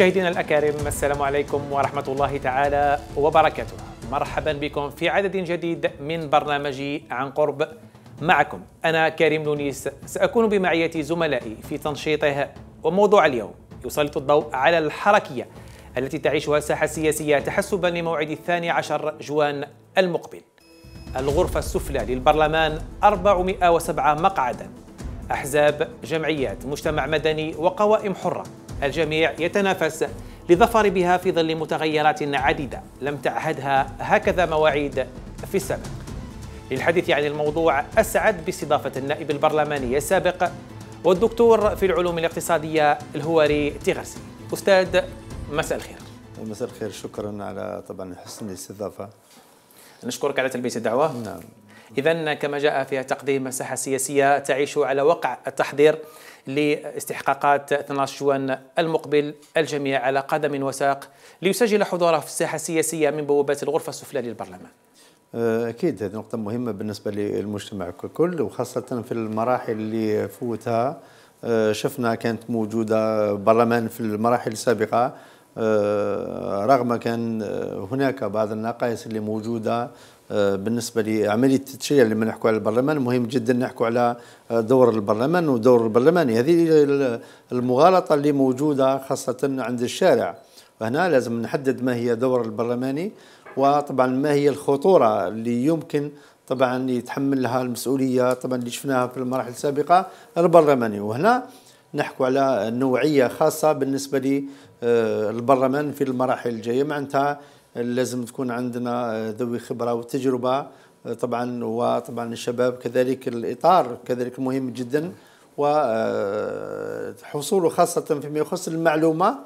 مشاهدينا الأكارم السلام عليكم ورحمة الله تعالى وبركاته مرحبا بكم في عدد جديد من برنامجي عن قرب معكم أنا كريم لونيس سأكون بمعية زملائي في تنشيطه وموضوع اليوم يسلط الضوء على الحركية التي تعيشها الساحة السياسية تحسبا لموعد الثاني عشر جوان المقبل الغرفة السفلى للبرلمان 407 مقعدا أحزاب جمعيات مجتمع مدني وقوائم حرة الجميع يتنافس لظفر بها في ظل متغيرات عديدة لم تعهدها هكذا مواعيد في السابق للحديث عن الموضوع أسعد باستضافة النائب البرلماني السابق والدكتور في العلوم الاقتصادية الهواري تيغرسي أستاذ مساء الخير مساء الخير شكرا على طبعا حسن الاستضافة نشكرك على تلبية الدعوة نعم إذا كما جاء فيها تقديم مساحة سياسية تعيش على وقع التحضير لاستحقاقات 12 جوان المقبل الجميع على قدم وساق ليسجل حضوره في الساحة السياسية من بوابات الغرفة السفلى للبرلمان آه، اكيد هذه نقطه مهمه بالنسبه للمجتمع ككل وخاصه في المراحل اللي فوتها آه، شفنا كانت موجوده برلمان في المراحل السابقه آه، رغم كان هناك بعض النقائص اللي موجوده آه، بالنسبة لعملية التشريع اللي نحكوا على البرلمان مهم جدا نحكوا على دور البرلمان ودور البرلماني هذه المغالطة اللي موجودة خاصة عند الشارع فهنا لازم نحدد ما هي دور البرلماني وطبعا ما هي الخطورة اللي يمكن طبعا يتحملها المسؤولية طبعا اللي شفناها في المراحل السابقة البرلماني وهنا نحكوا على نوعية خاصة بالنسبة للبرلمان آه، في المراحل الجاية معناتها لازم تكون عندنا ذوي خبره وتجربه طبعا وطبعا الشباب كذلك الاطار كذلك مهم جدا وحصوله آه، خاصه فيما يخص المعلومه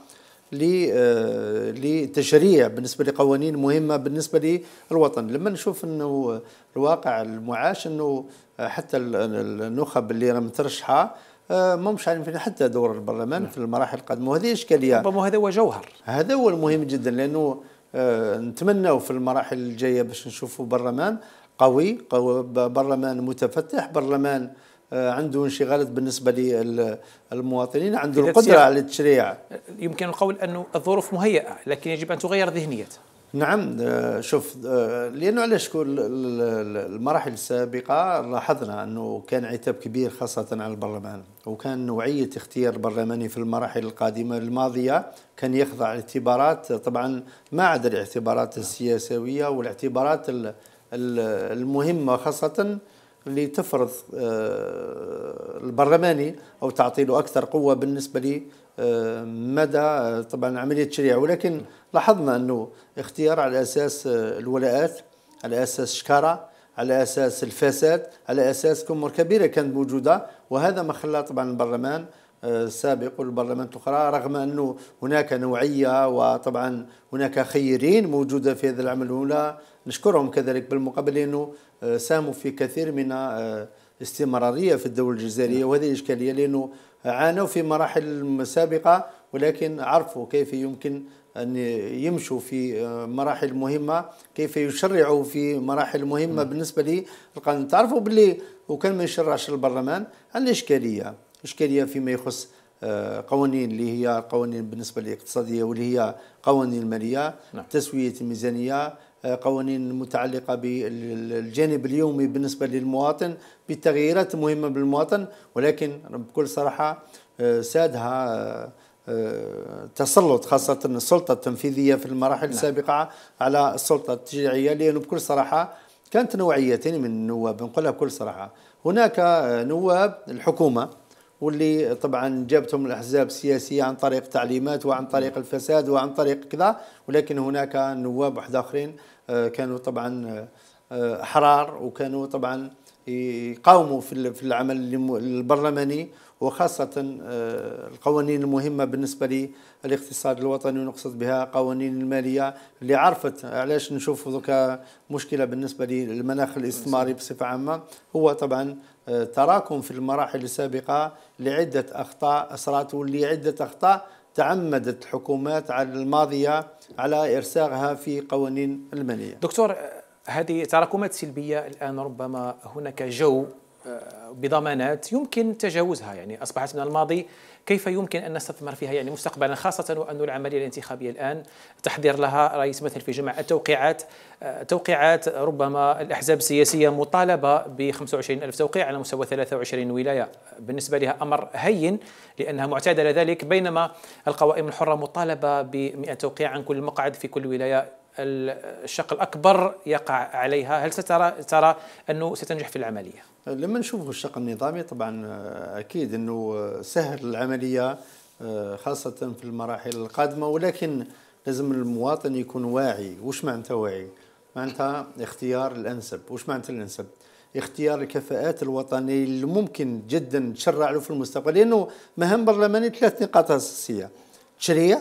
آه، لتشريع بالنسبه لقوانين مهمه بالنسبه للوطن لما نشوف انه الواقع المعاش انه حتى النخب اللي راه مترشحه آه، ما مش عارفين حتى دور البرلمان نعم. في المراحل القادمه وهذه اشكاليه ربما هذا هو جوهر هذا هو المهم جدا لانه آه، نتمناو في المراحل الجايه باش نشوفوا برلمان قوي, قوي برلمان متفتح برلمان آه، عنده انشغالات بالنسبه للمواطنين عنده القدره على التشريع يمكن القول انه الظروف مهيئه لكن يجب ان تغير ذهنيتها نعم آه، شوف آه، لانه علاش شكون المراحل السابقه لاحظنا انه كان عتاب كبير خاصه على البرلمان وكان نوعيه اختيار البرلماني في المراحل القادمه الماضيه كان يخضع اعتبارات طبعا ما عدا الاعتبارات السياسويه والاعتبارات المهمه خاصه اللي تفرض آه، البرلماني او تعطي له اكثر قوه بالنسبه لي آه، مدى آه، طبعا عمليه التشريع ولكن لاحظنا انه اختيار على اساس الولاءات على اساس شكاره على اساس الفساد على اساس كمور كبيره كانت موجوده وهذا ما خلى طبعا البرلمان السابق والبرلمان الاخرى رغم انه هناك نوعيه وطبعا هناك خيرين موجوده في هذا العمل الاولى نشكرهم كذلك بالمقابل لانه آه، ساهموا في كثير من آه، استمرارية في الدولة الجزائرية نعم. وهذه الإشكالية لأنه عانوا في مراحل سابقة ولكن عرفوا كيف يمكن أن يمشوا في آه، مراحل مهمة كيف يشرعوا في مراحل مهمة نعم. بالنسبة للقانون تعرفوا باللي وكان ما يشرعش البرلمان عندنا إشكالية إشكالية فيما يخص قوانين اللي هي قوانين بالنسبة للاقتصادية واللي هي قوانين المالية نعم. تسوية الميزانية قوانين المتعلقة بالجانب اليومي بالنسبة للمواطن بالتغييرات المهمة بالمواطن ولكن بكل صراحة آه، سادها آه، آه، تسلط خاصة السلطة التنفيذية في المراحل نعم. السابقة على السلطة التشريعية لأنه بكل صراحة كانت نوعيتين من النواب نقولها بكل صراحة هناك نواب الحكومة واللي طبعا جابتهم الاحزاب السياسيه عن طريق تعليمات وعن طريق الفساد وعن طريق كذا ولكن هناك نواب واحد اخرين آه، كانوا طبعا احرار آه، وكانوا طبعا يقاوموا في العمل البرلماني وخاصة آه، القوانين المهمة بالنسبة للاقتصاد الوطني ونقصد بها قوانين المالية اللي عرفت علاش نشوف ذوك مشكلة بالنسبة للمناخ الاستثماري بصفة عامة هو طبعا تراكم في المراحل السابقة لعدة أخطاء أسرات ولعدة أخطاء تعمدت حكومات على الماضية على إرساغها في قوانين المالية دكتور هذه تراكمات سلبية الآن ربما هناك جو آه، بضمانات يمكن تجاوزها يعني أصبحت من الماضي كيف يمكن أن نستثمر فيها يعني مستقبلا خاصة وأن العملية الانتخابية الآن تحضير لها رئيس مثل في جمع التوقيعات آه، توقيعات ربما الأحزاب السياسية مطالبة ب 25 ألف توقيع على مستوى 23 ولاية بالنسبة لها أمر هين لأنها معتادة ذلك بينما القوائم الحرة مطالبة ب 100 توقيع عن كل مقعد في كل ولاية الشق الاكبر يقع عليها هل سترى ترى انه ستنجح في العمليه لما نشوف الشق النظامي طبعا آه، اكيد انه سهل العمليه آه، خاصه في المراحل القادمه ولكن لازم المواطن يكون واعي واش معناتها واعي معناتها اختيار الانسب واش معناتها الانسب اختيار الكفاءات الوطنيه اللي ممكن جدا تشرع له في المستقبل لانه مهام برلماني ثلاث نقاط اساسيه تشريع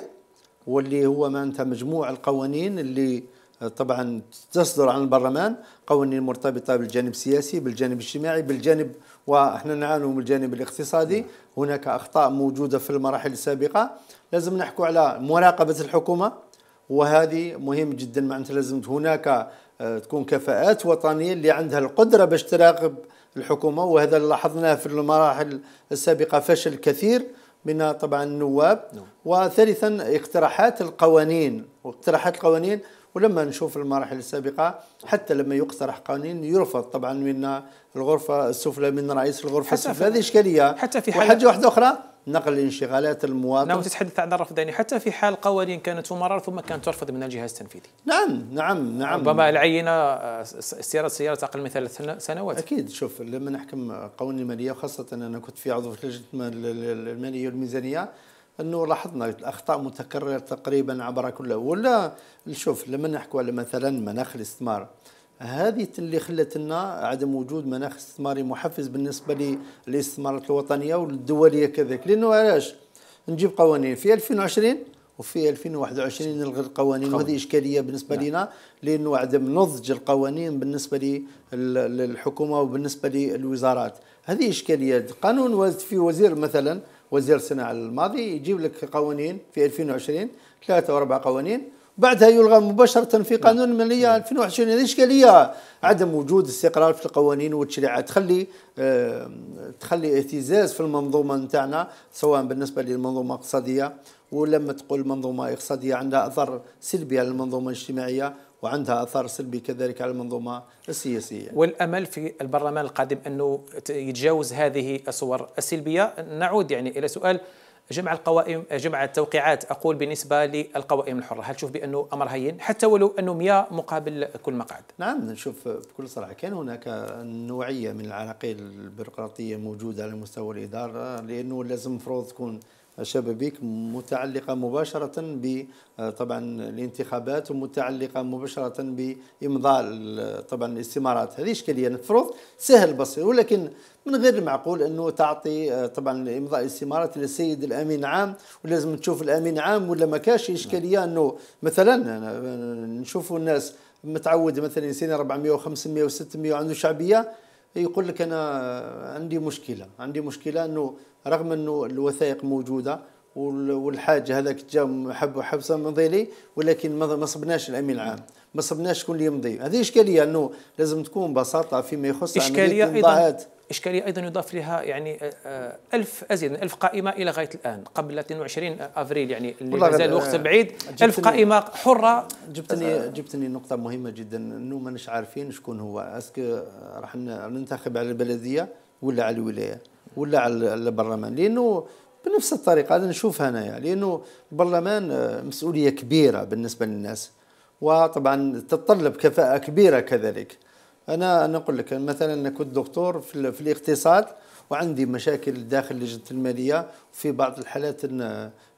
واللي هو معناتها مجموع القوانين اللي آه، طبعا تصدر عن البرلمان قوانين مرتبطة بالجانب السياسي بالجانب الاجتماعي بالجانب وإحنا نعانوا من الجانب الاقتصادي نعم. هناك أخطاء موجودة في المراحل السابقة لازم نحكوا على مراقبة الحكومة وهذه مهم جدا معناتها لازم هناك آه، تكون كفاءات وطنية اللي عندها القدرة باش تراقب الحكومة وهذا لاحظناه في المراحل السابقة فشل كثير من طبعا النواب نعم. وثالثا اقتراحات القوانين واقتراحات القوانين ولما نشوف المراحل السابقة حتى لما يقترح قانون يرفض طبعا من الغرفة السفلى من رئيس الغرفة السفلى هذه إشكالية حتى في حالة وحاجة واحدة أخرى نقل انشغالات المواطن نعم تتحدث عن الرفض يعني حتى في حال قوانين كانت تمرر ثم كانت ترفض من الجهاز التنفيذي نعم نعم نعم ربما العينه استيراد آه، سياره اقل من ثلاث سنوات اكيد شوف لما نحكم قوانين الماليه وخاصه انا كنت في عضو في لجنه الماليه والميزانيه انه لاحظنا الاخطاء متكرره تقريبا عبر كل ولا شوف لما نحكوا على مثلا مناخ الاستثمار هذه اللي خلت لنا عدم وجود مناخ استثماري محفز بالنسبه للاستثمارات الوطنيه والدوليه كذلك لانه علاش نجيب قوانين في 2020 وفي 2021 نلغي القوانين وهذه اشكاليه بالنسبه نعم. لنا لانه عدم نضج القوانين بالنسبه للحكومه وبالنسبه للوزارات هذه اشكاليه قانون في وزير مثلا وزير الصناعه الماضي يجيب لك قوانين في 2020 ثلاثه واربع قوانين بعدها يلغى مباشرة في نعم. قانون المالية 2021 هذه إشكالية عدم وجود استقرار في القوانين والتشريعات تخلي اه تخلي اهتزاز في المنظومة نتاعنا سواء بالنسبة للمنظومة الاقتصادية ولما تقول منظومة اقتصادية عندها أثر سلبي على المنظومة الاجتماعية وعندها اثار سلبي كذلك على المنظومه السياسيه. والامل في البرلمان القادم انه يتجاوز هذه الصور السلبيه، نعود يعني الى سؤال جمع القوائم جمع التوقيعات اقول بالنسبه للقوائم الحره هل تشوف بانه امر هين حتى ولو انه 100 مقابل كل مقعد نعم نشوف بكل صراحه كان هناك نوعيه من العراقيل البيروقراطيه موجوده على مستوى الاداره لانه لازم المفروض تكون شبابيك متعلقة مباشرة ب آه، طبعا الانتخابات ومتعلقة مباشرة بإمضاء طبعا الاستمارات هذه إشكالية المفروض سهل بسيط ولكن من غير المعقول أنه تعطي آه، طبعا إمضاء الاستمارات للسيد الأمين عام ولازم تشوف الأمين عام ولا ما كاش إشكالية أنه مثلا آه، نشوفوا الناس متعود مثلا سنة 400 و500 و600 عنده شعبية يقول لك انا عندي مشكله عندي مشكله انه رغم انه الوثائق موجوده والحاج هذاك جا حب حبسه مضي لي ولكن ما صبناش الامين العام ما صبناش شكون اللي يمضي هذه اشكاليه انه لازم تكون بساطه فيما يخص اشكاليه ايضا إشكالية أيضا يضاف لها يعني آه، آه، ألف أزيد من ألف قائمة إلى غاية الآن قبل 22 أفريل يعني اللي مازال الوقت بعيد ألف قائمة حرة جبتني جبتني نقطة مهمة جدا أنه ما نش عارفين شكون هو اسكو آه، راح ننتخب على البلدية ولا على الولاية ولا على البرلمان لأنه بنفس الطريقة هذا نشوفها أنايا لأنه البرلمان مسؤولية كبيرة بالنسبة للناس وطبعا تتطلب كفاءة كبيرة كذلك انا انا اقول لك مثلا انا كنت دكتور في, في الاقتصاد وعندي مشاكل داخل لجنه الماليه وفي بعض الحالات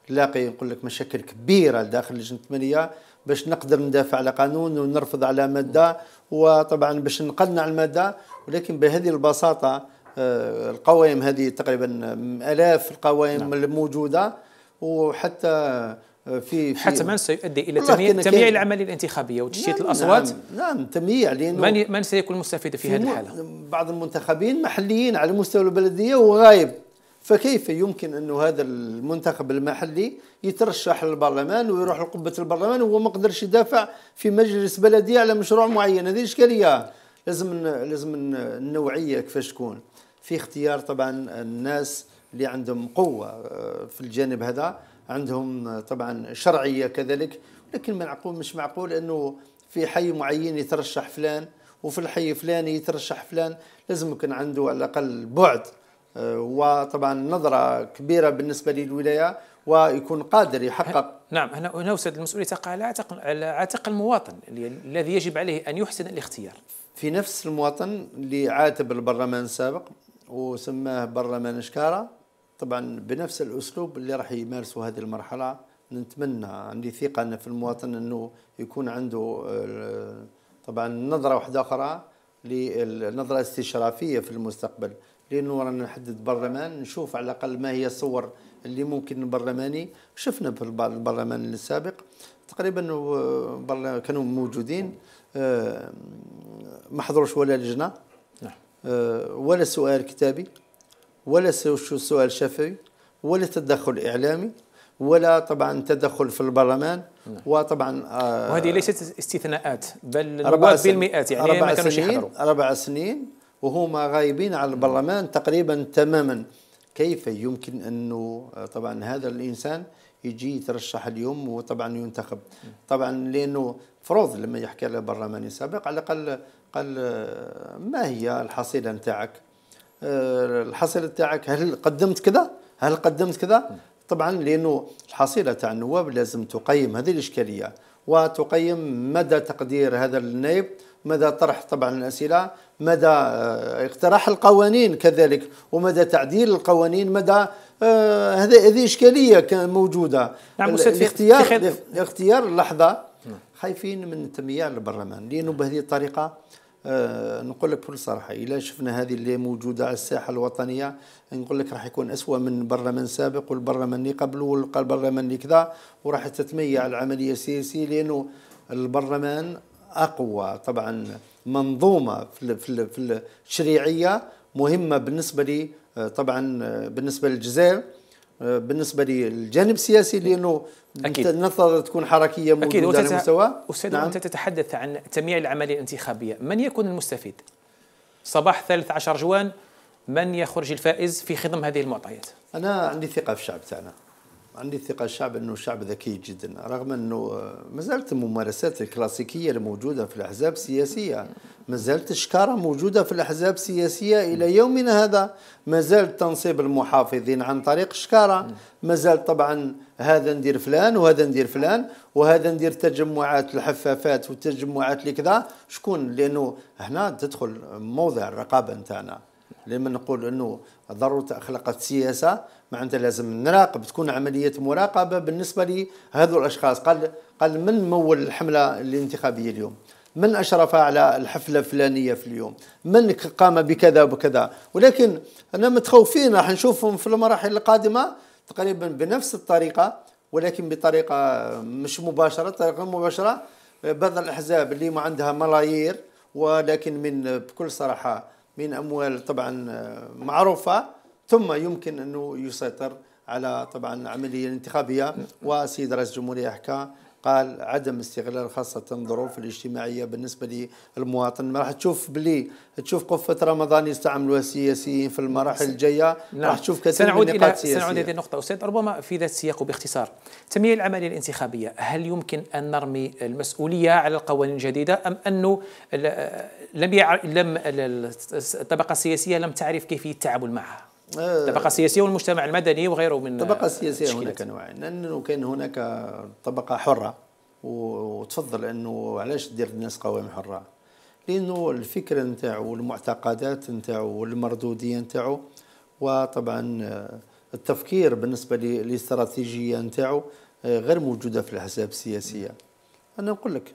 نلاقي نقول لك مشاكل كبيره داخل لجنه الماليه باش نقدر ندافع على قانون ونرفض على ماده وطبعا باش نقنع الماده ولكن بهذه البساطه آه، القوائم هذه تقريبا الاف القوائم نعم. الموجوده وحتى في, في حتما سيؤدي الى تمييع تمييع العمليه الانتخابيه وتشتيت نعم، الاصوات نعم, نعم تمييع لانه من من سيكون مستفيد في, في هذه الحاله؟ بعض المنتخبين محليين على مستوى البلديه وغايب فكيف يمكن انه هذا المنتخب المحلي يترشح للبرلمان ويروح لقبه البرلمان وهو ما قدرش يدافع في مجلس بلديه على مشروع معين هذه اشكاليه لازم لازم النوعيه كيفاش تكون في اختيار طبعا الناس اللي عندهم قوه آه، في الجانب هذا عندهم طبعا شرعيه كذلك لكن معقول مش معقول انه في حي معين يترشح فلان وفي الحي الفلاني يترشح فلان لازم يكون عنده على الاقل بعد آه، وطبعا نظره كبيره بالنسبه للولايه ويكون قادر يحقق نعم هنا هنا استاذ المسؤوليه تقع على عاتق على عاتق المواطن الذي يجب عليه ان يحسن الاختيار في نفس المواطن اللي عاتب البرلمان السابق وسماه برلمان شكاره طبعا بنفس الاسلوب اللي راح يمارسوا هذه المرحله نتمنى عندي ثقه أن في المواطن انه يكون عنده آه، طبعا نظره واحده اخرى للنظره استشرافيه في المستقبل لانه رانا نحدد برلمان نشوف على الاقل ما هي الصور اللي ممكن البرلماني شفنا في البرلمان السابق تقريبا آه، كانوا موجودين آه، ما حضروش ولا لجنه نعم. ولا سؤال كتابي ولا سؤال شفوي ولا تدخل إعلامي ولا طبعا تدخل في البرلمان نعم. وطبعا آه وهذه ليست استثناءات بل أربع بالمئات يعني أربع ما كانوش يحضروا أربع سنين وهما غايبين على البرلمان تقريبا تماما كيف يمكن أنه آه، طبعا هذا الإنسان يجي يترشح اليوم وطبعا ينتخب طبعا لأنه فروض لما يحكي على البرلماني السابق على الأقل قال آه، ما هي الحصيلة نتاعك آه، الحصيله تاعك هل قدمت كذا هل قدمت كذا طبعا لانه الحصيله تاع النواب لازم تقيم هذه الاشكاليه وتقيم مدى تقدير هذا النائب مدى طرح طبعا الاسئله مدى آه، اقتراح القوانين كذلك ومدى تعديل القوانين مدى آه هذه اشكاليه كان موجوده نعم الاختيار اختيار اللحظه خايفين من تمييع البرلمان لانه بهذه الطريقه آه، نقول لك بكل صراحه الا شفنا هذه اللي موجوده على الساحه الوطنيه نقول لك راح يكون اسوء من برلمان سابق والبرلمان اللي قبله والبرلمان اللي كذا وراح تتميع العمليه السياسيه لانه البرلمان اقوى طبعا منظومه في في الشريعيه مهمه بالنسبه لي آه، طبعا آه، بالنسبه للجزائر بالنسبه للجانب السياسي لانه أكيد. نفترض تكون حركيه موجوده أكيد. على مستوى استاذ نعم. انت تتحدث عن تميع العمليه الانتخابيه من يكون المستفيد صباح 13 جوان من يخرج الفائز في خضم هذه المعطيات انا عندي ثقه في الشعب تاعنا عندي ثقة الشعب أنه الشعب ذكي جدا رغم أنه ما زالت الممارسات الكلاسيكية الموجودة في الأحزاب السياسية ما زالت الشكارة موجودة في الأحزاب السياسية إلى يومنا هذا ما زال تنصيب المحافظين عن طريق الشكارة ما زال طبعا هذا ندير فلان وهذا ندير فلان وهذا ندير تجمعات الحفافات وتجمعات اللي كذا شكون لأنه هنا تدخل موضع الرقابة نتاعنا لما نقول أنه ضرورة أخلقت سياسة معناتها لازم نراقب تكون عمليه مراقبه بالنسبه لهذو الاشخاص قال قال من مول الحمله الانتخابيه اليوم من اشرف على الحفله الفلانيه في اليوم من قام بكذا وبكذا ولكن انا متخوفين راح نشوفهم في المراحل القادمه تقريبا بنفس الطريقه ولكن بطريقه مش مباشره طريقه مباشره بعض الاحزاب اللي ما عندها ملايير ولكن من بكل صراحه من اموال طبعا معروفه ثم يمكن انه يسيطر على طبعا العمليه الانتخابيه والسيد رئيس الجمهوريه حكى قال عدم استغلال خاصة الظروف الاجتماعية بالنسبة للمواطن ما راح تشوف بلي تشوف قفة رمضان يستعملوها السياسيين في المراحل الجاية نعم. راح تشوف كثير سنعود من النقاط السياسية سنعود هذه النقطة أستاذ ربما في ذات السياق وباختصار تمييع العملية الانتخابية هل يمكن أن نرمي المسؤولية على القوانين الجديدة أم أنه لم لم الطبقة السياسية لم تعرف كيفية التعامل معها؟ الطبقه آه، السياسيه والمجتمع المدني وغيره من الطبقه السياسيه هناك نوعين لانه كان هناك طبقه حره وتفضل انه علاش دير الناس قوائم حره لانه الفكره نتاعو والمعتقدات نتاعو والمردوديه نتاعو وطبعا آه، التفكير بالنسبه للاستراتيجيه نتاعو آه، غير موجوده في الاحزاب السياسيه انا نقول لك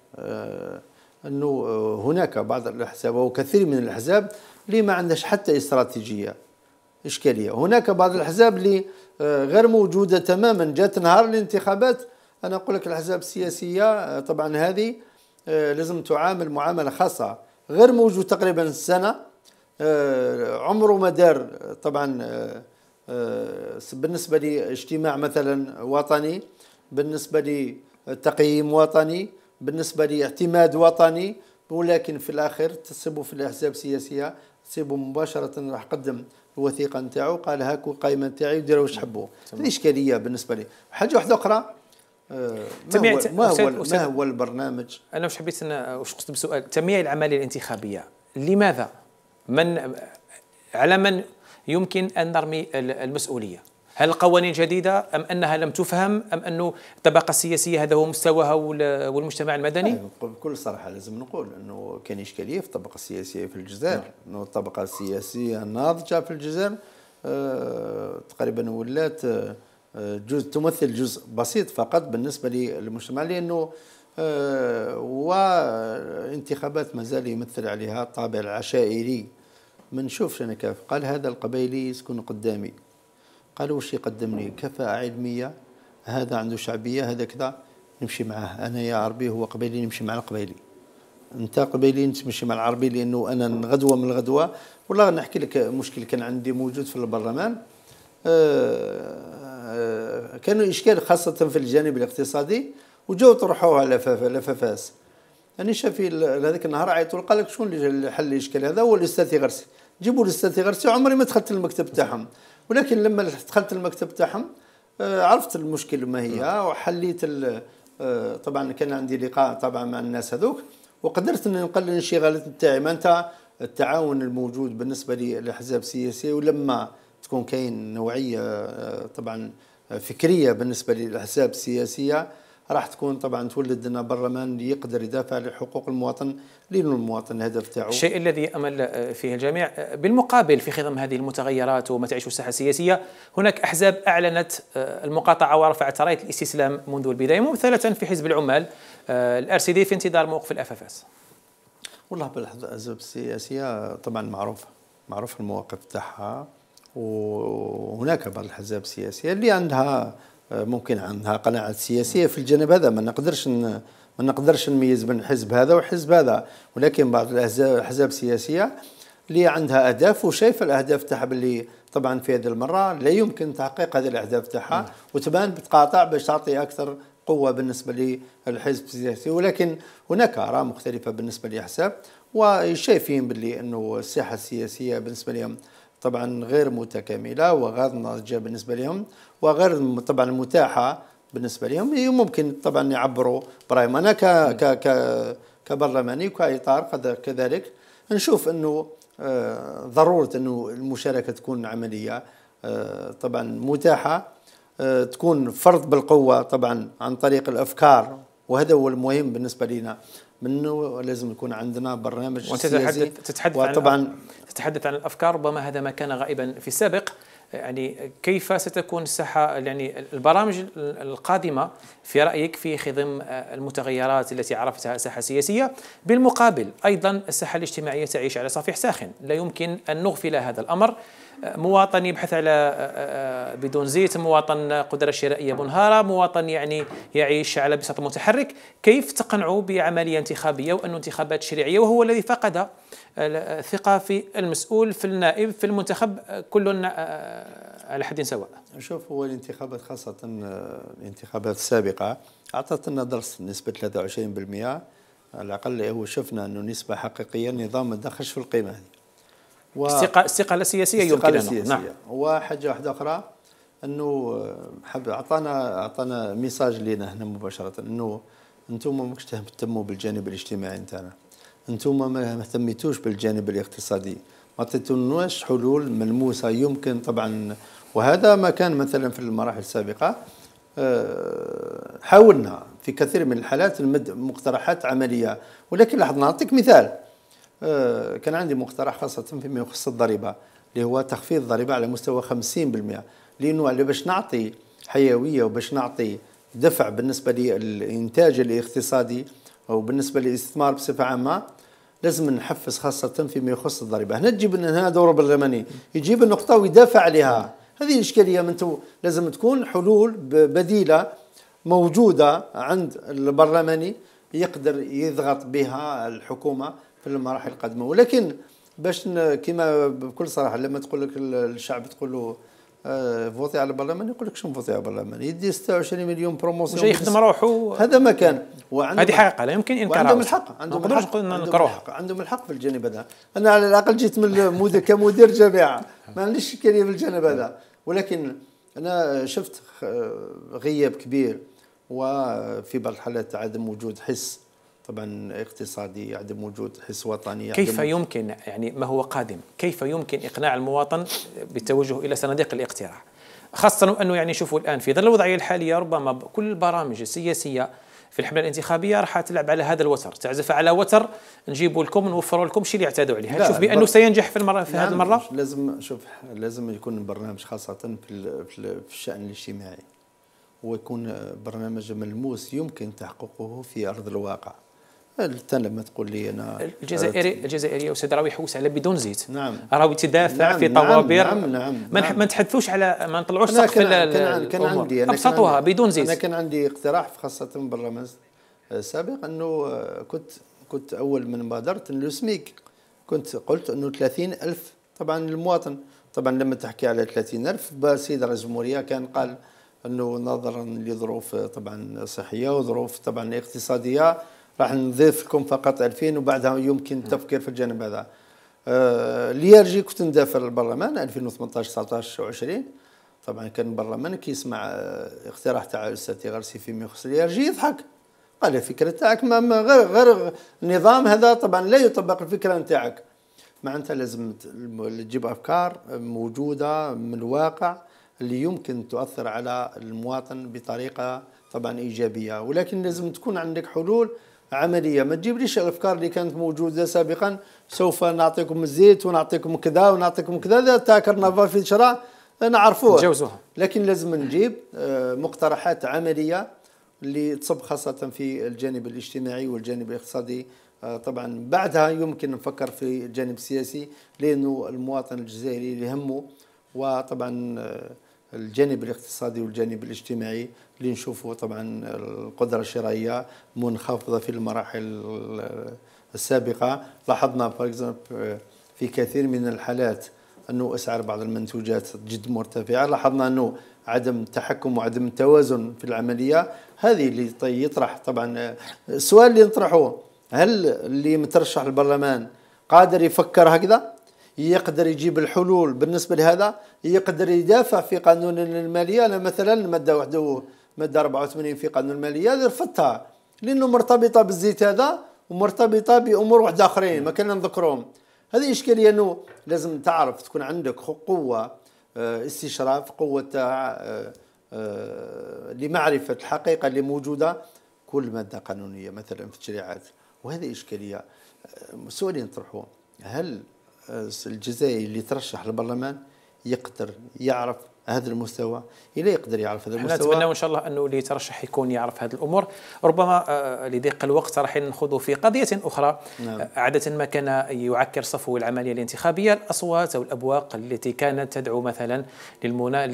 انه هناك بعض الاحزاب وكثير من الاحزاب اللي ما عندهاش حتى استراتيجيه إشكالية هناك بعض الأحزاب اللي آه، غير موجودة تماما جات نهار الانتخابات أنا أقول لك الأحزاب السياسية آه، طبعا هذه آه، لازم تعامل معاملة خاصة غير موجود تقريبا السنة عمره ما دار طبعا بالنسبة لاجتماع مثلا وطني بالنسبة لتقييم وطني بالنسبة لاعتماد وطني ولكن في الآخر تصيبوا في الأحزاب السياسية تصيبوا مباشرة راح قدم الوثيقه نتاعو قال هاك القائمه نتاعي ديروا واش تحبوا هذه اشكاليه بالنسبه لي حاجه واحده اخرى آه، ما هو ما هو, ما هو البرنامج انا واش حبيت واش قصد بسؤال تميع العمليه الانتخابيه لماذا من على من يمكن ان نرمي المسؤوليه هل قوانين جديدة أم أنها لم تفهم أم أنه الطبقة السياسية هذا هو مستواها والمجتمع المدني؟ نعم، بكل صراحة لازم نقول أنه كان إشكالية في الطبقة السياسية في الجزائر نعم. أنه الطبقة السياسية الناضجة في الجزائر أه تقريبا ولات آه، جزء تمثل جزء بسيط فقط بالنسبة للمجتمع لأنه أه وانتخابات مازال يمثل عليها الطابع العشائري ما نشوفش انا كيف قال هذا القبيلي يسكن قدامي قالوا واش يقدم لي كفاءة علمية هذا عنده شعبية هذا كذا نمشي معاه أنا يا عربي هو قبيلي نمشي مع القبيلي انت قبيلي نتمشي مع العربي لانه انا غدوه من الغدوه والله نحكي لك مشكل كان عندي موجود في البرلمان آه، آه، كانوا اشكال خاصه في الجانب الاقتصادي وجاو طرحوها لفافاس انا يعني شافي هذاك النهار عيطوا قال لك شكون اللي حل الاشكال هذا هو الاستاذ غرسي جيبوا الاستاذ غرسي عمري ما دخلت المكتب تاعهم ولكن لما دخلت المكتب تاعهم آه، عرفت المشكل ما هي نعم. وحليت آه، طبعا كان عندي لقاء طبعا مع الناس هذوك وقدرت اني نقلل الانشغالات تاعي ما انت التعاون الموجود بالنسبه للاحزاب السياسيه ولما تكون كاين نوعيه آه، طبعا فكريه بالنسبه للاحزاب السياسيه راح تكون طبعا تولد لنا برلمان يقدر يدافع لحقوق حقوق المواطن لأنه المواطن الهدف تاعه الشيء الذي أمل فيه الجميع بالمقابل في خضم هذه المتغيرات وما تعيشه الساحة السياسية هناك أحزاب أعلنت آه، المقاطعة ورفعت راية الاستسلام منذ البداية ممثلة في حزب العمال آه، الار سي دي في انتظار موقف اس والله بالاحزاب السياسيه طبعا معروفه معروف المواقف تاعها وهناك بعض الاحزاب السياسيه اللي عندها ممكن عندها قناعات سياسيه في الجانب هذا ما نقدرش ما نقدرش نميز بين حزب هذا وحزب هذا ولكن بعض الاحزاب السياسيه اللي عندها اهداف وشايفه الاهداف تاعها باللي طبعا في هذه المره لا يمكن تحقيق هذه الاهداف تاعها نعم. وتبان بتقاطع باش تعطي اكثر قوه بالنسبه للحزب السياسي ولكن هناك اراء مختلفه بالنسبه للاحزاب وشايفين باللي انه الساحه السياسيه بالنسبه لهم طبعا غير متكامله وغير ناضجه بالنسبه لهم وغير طبعا متاحه بالنسبه لهم ممكن طبعا يعبروا برايهم انا ك ك ك كبرلماني وكاطار كذلك نشوف انه آه، ضروره انه المشاركه تكون عمليه آه، طبعا متاحه آه، تكون فرض بالقوه طبعا عن طريق الافكار وهذا هو المهم بالنسبه لنا منه لازم يكون عندنا برنامج وتتحدث سياسي تتحدث وطبعا عن تتحدث عن الافكار ربما هذا ما كان غائبا في السابق يعني كيف ستكون الساحه يعني البرامج القادمه في رايك في خضم آه، المتغيرات التي عرفتها الساحه السياسيه بالمقابل ايضا الساحه الاجتماعيه تعيش على صفيح ساخن لا يمكن ان نغفل هذا الامر آه، مواطن يبحث على آه، بدون زيت مواطن قدرة شرائية منهارة مواطن يعني يعيش على بساط متحرك كيف تقنعوا بعملية انتخابية وأن انتخابات تشريعية وهو الذي فقد الثقه في المسؤول في النائب في المنتخب كل آه، على حد سواء شوف هو الانتخابات خاصه آه، الانتخابات السابقه اعطت لنا درس نسبه 23% على الاقل هو شفنا انه نسبه حقيقيه النظام ما دخلش في القيمه هذه و... استقاله سياسيه استقالة يمكن نعم. سياسية. نعم وحاجه واحده اخرى انه آه، حب اعطانا اعطانا ميساج لينا هنا مباشره انه انتم ماكش تهتموا بالجانب الاجتماعي نتاعنا انتم ما اهتميتوش بالجانب الاقتصادي ما تتنوش حلول ملموسه يمكن طبعا وهذا ما كان مثلا في المراحل السابقه آه، حاولنا في كثير من الحالات نمد مقترحات عمليه ولكن لاحظنا نعطيك مثال آه، كان عندي مقترح خاصه فيما يخص الضريبه اللي هو تخفيض الضريبه على مستوى 50% لانه على باش نعطي حيويه وباش نعطي دفع بالنسبه للانتاج الاقتصادي او بالنسبه للاستثمار بصفه عامه لازم نحفز خاصة فيما يخص الضريبة هنا تجيب هنا دور برلماني يجيب النقطة ويدافع عليها هذه الإشكالية من تو لازم تكون حلول بديلة موجودة عند البرلماني يقدر يضغط بها الحكومة في المراحل القادمة ولكن باش كما بكل صراحة لما تقول لك الشعب تقول له آه، فوتي على البرلمان يقول لك شنو فوتي على البرلمان يدي 26 مليون بروموسيون جاي يخدم روحه هذا ما كان هذه حقيقه لا يمكن انكارها عندهم الحق عندهم الحق. نكروها عندهم الحق في الجانب هذا انا على الاقل جيت من كمدير جامعه ما عنديش اشكاليه في الجانب هذا ولكن انا شفت غياب كبير وفي بعض الحالات عدم وجود حس طبعا اقتصادي عدم وجود حس وطني كيف يمكن يعني ما هو قادم كيف يمكن إقناع المواطن بالتوجه إلى صناديق الاقتراع خاصة أنه يعني شوفوا الآن في ظل الوضعية الحالية ربما كل البرامج السياسية في الحمله الانتخابيه راح تلعب على هذا الوتر تعزف على وتر نجيبوا لكم نوفروا لكم شيء اللي يعتادوا عليه نشوف بانه سينجح في المره في هذه المره لازم شوف لازم يكون برنامج خاصه في, في الشان الاجتماعي ويكون برنامج ملموس يمكن تحقيقه في ارض الواقع حتى لما تقول لي انا الجزائري أه، الجزائريه استاذ راهو يحوس على بدون زيت نعم راهو تدافع نعم في نعم، طوابير نعم نعم, نعم ما نتحدثوش على ما نطلعوش سقف كان, كان, كان عندي أنا ابسطوها كان بدون زيت انا كان عندي اقتراح خاصه في برنامج سابق انه آه، كنت كنت اول من بادرت لو سميك كنت قلت انه 30 الف طبعا المواطن طبعا لما تحكي على 30 الف سيد رئيس الجمهوريه كان قال انه نظرا لظروف طبعا صحيه وظروف طبعا اقتصاديه راح نضيف لكم فقط 2000 وبعدها يمكن التفكير في الجانب هذا آه كنت ندافع البرلمان 2018 19 20 طبعا كان البرلمان كيسمع آه، اقتراح تاع الاستاذ غرسي في ميخص ليرجي يضحك قال الفكره تاعك ما غير غير النظام هذا طبعا لا يطبق الفكره نتاعك معناتها لازم تجيب افكار موجوده من الواقع اللي يمكن تؤثر على المواطن بطريقه طبعا ايجابيه ولكن لازم تكون عندك حلول عمليه ما تجيبليش الافكار اللي كانت موجوده سابقا سوف نعطيكم الزيت ونعطيكم كذا ونعطيكم كذا إذا كرنفال في الشراء نعرفوه نتجاوزوها لكن لازم نجيب آه، مقترحات عمليه اللي تصب خاصه في الجانب الاجتماعي والجانب الاقتصادي آه، طبعا بعدها يمكن نفكر في الجانب السياسي لانه المواطن الجزائري اللي همه وطبعا آه، الجانب الاقتصادي والجانب الاجتماعي اللي نشوفوا طبعا القدره الشرائيه منخفضه في المراحل السابقه لاحظنا في كثير من الحالات انه اسعار بعض المنتوجات جد مرتفعه لاحظنا انه عدم التحكم وعدم التوازن في العمليه هذه اللي يطرح طبعا السؤال اللي نطرحه هل اللي مترشح البرلمان قادر يفكر هكذا يقدر يجيب الحلول بالنسبه لهذا يقدر يدافع في قانون الماليه انا مثلا الماده 1 ماده 84 في قانون الماليه اللي رفضتها لانه مرتبطه بالزيت هذا ومرتبطه بامور واحد اخرين ما كنا نذكرهم هذه اشكاليه انه لازم تعرف تكون عندك قوه آه، استشراف قوه آه، آه، لمعرفه الحقيقه اللي موجوده كل ماده قانونيه مثلا في التشريعات وهذه اشكاليه سؤالين نطرحه هل الجزائري اللي ترشح للبرلمان يقدر يعرف هذا المستوى الى يقدر يعرف هذا المستوى نتمنى إن شاء الله أنه اللي يترشح يكون يعرف هذه الأمور ربما آه، لضيق الوقت راح نخوض في قضية أخرى نعم. آه، عادة ما كان يعكر صفو العملية الانتخابية الأصوات أو الأبواق التي كانت تدعو مثلا للمنا...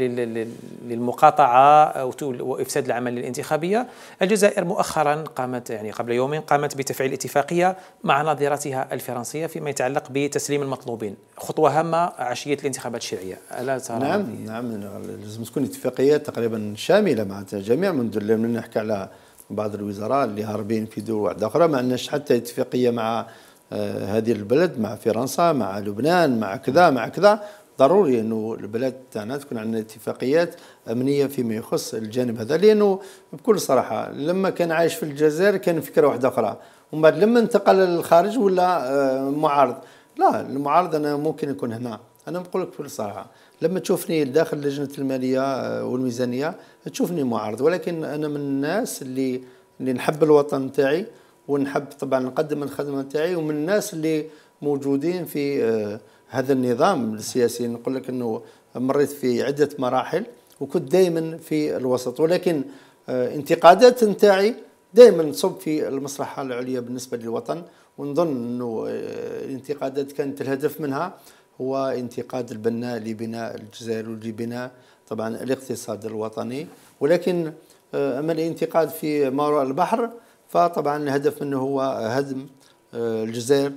للمقاطعة وإفساد العملية الانتخابية الجزائر مؤخرا قامت يعني قبل يومين قامت بتفعيل اتفاقية مع ناظرتها الفرنسية فيما يتعلق بتسليم المطلوبين خطوة هامة عشية الانتخابات الشرعية ألا ترى نعم نعم لازم تكون اتفاقيه تقريبا شامله مع جميع منذ لما نحكي على بعض الوزراء اللي هاربين في دول واحده اخرى ما عندناش حتى اتفاقيه مع آه، هذه البلد مع فرنسا مع لبنان مع كذا مع كذا ضروري انه البلاد تاعنا تكون عندنا اتفاقيات امنيه فيما يخص الجانب هذا لانه بكل صراحه لما كان عايش في الجزائر كان فكره واحده اخرى ومن بعد لما انتقل للخارج ولا آه، معارض لا المعارض انا ممكن يكون هنا انا نقول لك بكل صراحه لما تشوفني داخل لجنه الماليه آه، والميزانيه تشوفني معارض ولكن انا من الناس اللي اللي نحب الوطن تاعي ونحب طبعا نقدم الخدمه تاعي ومن الناس اللي موجودين في آه، هذا النظام السياسي نقول لك انه مريت في عده مراحل وكنت دائما في الوسط ولكن آه، انتقادات نتاعي دائما تصب في المصلحه العليا بالنسبه للوطن ونظن انه الانتقادات كانت الهدف منها هو انتقاد البناء لبناء الجزائر ولبناء طبعا الاقتصاد الوطني ولكن آه، اما الانتقاد في ما وراء البحر فطبعا الهدف منه هو هدم آه، الجزائر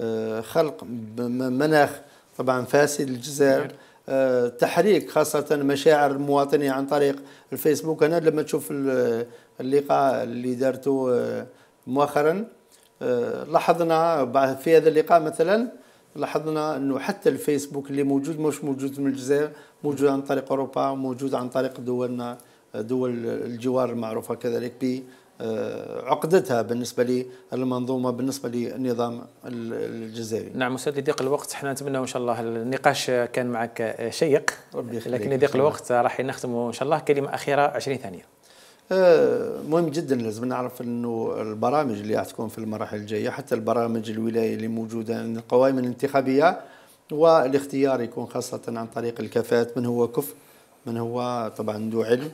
آه، خلق مناخ طبعا فاسد للجزائر نعم. تحريك خاصة مشاعر المواطنين عن طريق الفيسبوك أنا لما تشوف اللقاء اللي دارته مؤخرا لاحظنا في هذا اللقاء مثلا لاحظنا انه حتى الفيسبوك اللي موجود مش موجود من الجزائر موجود عن طريق اوروبا موجود عن طريق دولنا دول الجوار المعروفه كذلك ب آه، عقدتها بالنسبه للمنظومه بالنسبه للنظام الجزائري. نعم استاذ لضيق الوقت احنا نتمنى ان شاء الله النقاش كان معك شيق ربي لكن لضيق الوقت راح نختم ان شاء الله كلمه اخيره 20 ثانيه. آه، مهم جدا لازم نعرف انه البرامج اللي راح تكون في المراحل الجايه حتى البرامج الولايه اللي موجوده القوائم الانتخابيه والاختيار يكون خاصه عن طريق الكفاءات من هو كفء من هو طبعا عنده علم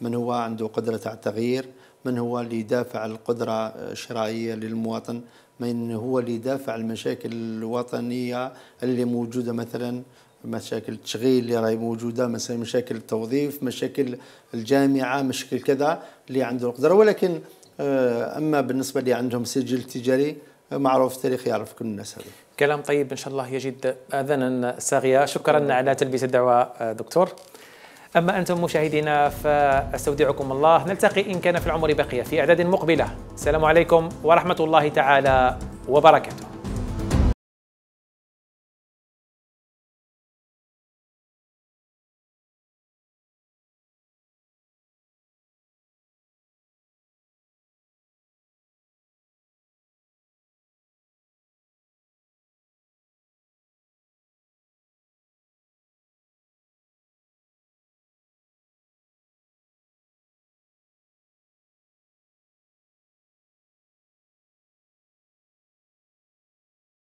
من هو عنده قدره على التغيير من هو اللي يدافع القدره الشرائيه للمواطن من هو اللي يدافع المشاكل الوطنيه اللي موجوده مثلا مشاكل التشغيل اللي راهي موجوده مثلا مشاكل التوظيف مشاكل الجامعه مشاكل كذا اللي عنده القدره ولكن آه، اما بالنسبه اللي عندهم سجل تجاري آه، معروف التاريخ يعرف كل الناس هذا كلام طيب ان شاء الله يجد اذانا ساغيه شكرا نعم. على تلبيه الدعوه آه، دكتور اما انتم مشاهدينا فاستودعكم الله نلتقي ان كان في العمر بقيه في اعداد مقبله السلام عليكم ورحمه الله تعالى وبركاته